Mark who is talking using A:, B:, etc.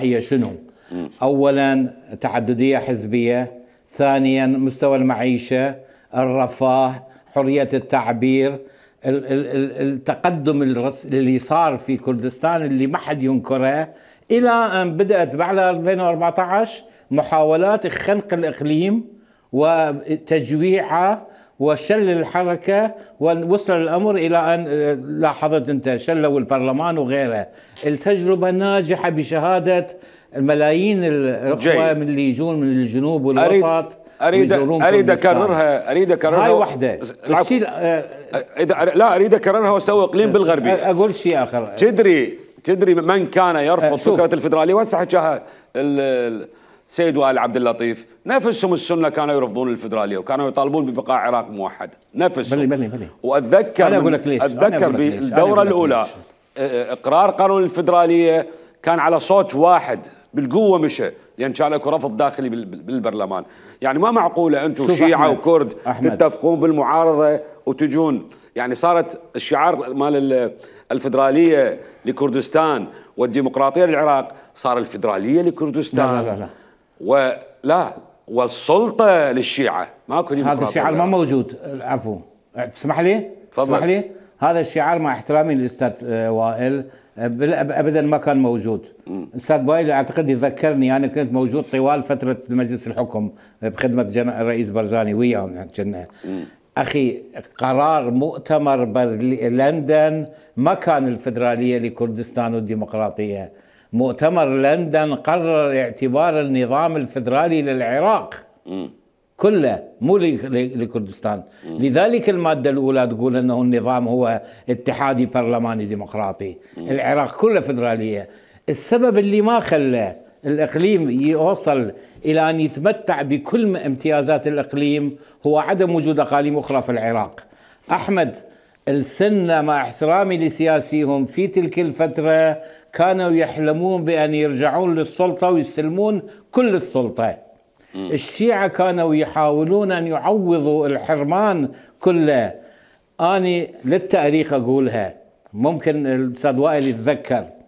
A: هي شنو اولا تعدديه حزبيه ثانيا مستوى المعيشه الرفاه حريه التعبير التقدم اللي صار في كردستان اللي ما حد ينكره الى ان بدات بعد 2014 محاولات خنق الاقليم وتجويعه وشل الحركة ووصل الأمر إلى أن لاحظت أنت شلوا البرلمان وغيره التجربة ناجحة بشهادة الملايين الأخوة من اللي يجون من الجنوب والوسط اريد اريد اكررها
B: اريد اكررها هاي وحده الشيء آه، لا اريد اكررها واسوي اقليم آه، بالغربي آه،
A: اقول شيء اخر
B: تدري تدري من كان يرفض فكره الفدراليه وهسه حكاها سيد وائل عبد اللطيف نفسهم السنه كانوا يرفضون الفدراليه وكانوا يطالبون ببقاء عراق موحد نفسهم بلي بلي بلي واتذكر أنا أقول لك ليش. اتذكر بالدوره الاولى اقرار قانون الفدراليه كان على صوت واحد بالقوه مشى لان يعني كان اكو رفض داخلي بالبرلمان يعني ما معقوله انتم شيعه أحمد. وكرد أحمد. تتفقون بالمعارضه وتجون يعني صارت الشعار مال الفدراليه لكردستان والديمقراطيه للعراق صار الفدراليه لكردستان لا لا لا, لا. ولا والسلطه للشيعه ماكو هذا الشعار ما موجود
A: عفوا تسمح لي؟ تفضل تسمح لي؟ هذا الشعار مع احترامي للاستاذ آه، وائل آه، ابدا ما كان موجود استاذ وائل اعتقد يذكرني انا يعني كنت موجود طوال فتره مجلس الحكم آه، بخدمه جن... الرئيس برزاني وياهم كنا يعني اخي قرار مؤتمر برلي... لندن ما كان الفدراليه لكردستان والديمقراطيه مؤتمر لندن قرر اعتبار النظام الفدرالي للعراق كله مو لكردستان لذلك المادة الأولى تقول أنه النظام هو اتحادي برلماني ديمقراطي العراق كله فدرالية السبب اللي ما خلى الإقليم يوصل إلى أن يتمتع بكل امتيازات الإقليم هو عدم وجود أقاليم أخرى في العراق أحمد السنة مع احترامي لسياسيهم في تلك الفترة كانوا يحلمون بأن يرجعون للسلطة ويستلمون كل السلطة الشيعة كانوا يحاولون أن يعوضوا الحرمان كله أنا للتاريخ أقولها ممكن الأستاذ وائل يتذكر